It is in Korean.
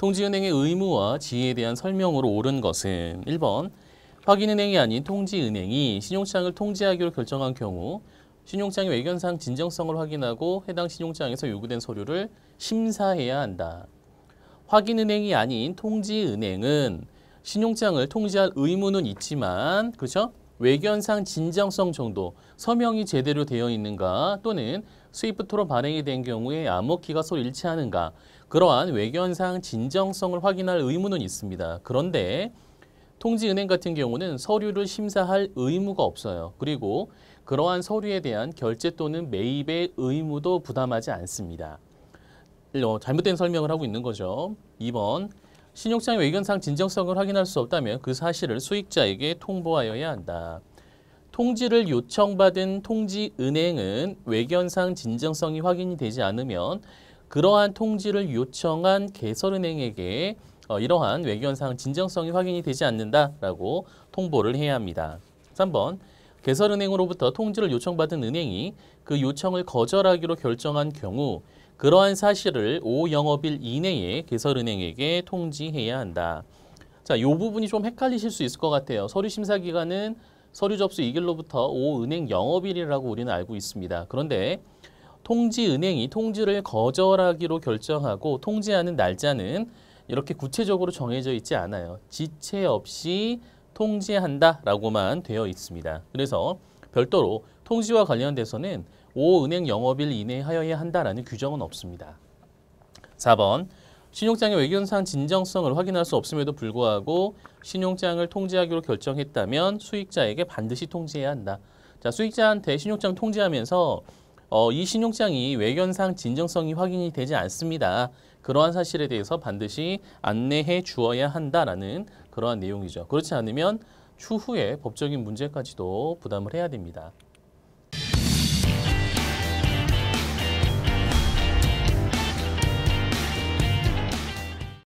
통지은행의 의무와 지위에 대한 설명으로 옳은 것은 1번 확인은행이 아닌 통지은행이 신용장을통지하기로 결정한 경우 신용장의 외견상 진정성을 확인하고 해당 신용장에서 요구된 서류를 심사해야 한다. 확인은행이 아닌 통지은행은 신용장을 통지할 의무는 있지만 그렇죠? 외견상 진정성 정도, 서명이 제대로 되어 있는가 또는 스위프트로 발행이 된 경우에 암호키가 서로 일치하는가 그러한 외견상 진정성을 확인할 의무는 있습니다. 그런데 통지은행 같은 경우는 서류를 심사할 의무가 없어요. 그리고 그러한 서류에 대한 결제 또는 매입의 의무도 부담하지 않습니다. 어, 잘못된 설명을 하고 있는 거죠. 2번 신용장의 외견상 진정성을 확인할 수 없다면 그 사실을 수익자에게 통보하여야 한다. 통지를 요청받은 통지은행은 외견상 진정성이 확인이 되지 않으면 그러한 통지를 요청한 개설은행에게 어, 이러한 외견상 진정성이 확인이 되지 않는다라고 통보를 해야 합니다. 3번 개설은행으로부터 통지를 요청받은 은행이 그 요청을 거절하기로 결정한 경우 그러한 사실을 5영업일 이내에 개설은행에게 통지해야 한다. 자, 이 부분이 좀 헷갈리실 수 있을 것 같아요. 서류 심사 기간은 서류 접수 2일로부터 5은행 영업일이라고 우리는 알고 있습니다. 그런데 통지은행이 통지를 거절하기로 결정하고 통지하는 날짜는 이렇게 구체적으로 정해져 있지 않아요. 지체 없이 통지한다라고만 되어 있습니다. 그래서 별도로 통지와 관련돼서는 5은행 영업일 이내에 하여야 한다라는 규정은 없습니다. 4번 신용장의 외견상 진정성을 확인할 수 없음에도 불구하고 신용장을 통지하기로 결정했다면 수익자에게 반드시 통지해야 한다. 자, 수익자한테 신용장 통지하면서 어, 이 신용장이 외견상 진정성이 확인이 되지 않습니다. 그러한 사실에 대해서 반드시 안내해 주어야 한다라는 그러한 내용이죠. 그렇지 않으면 추후에 법적인 문제까지도 부담을 해야 됩니다.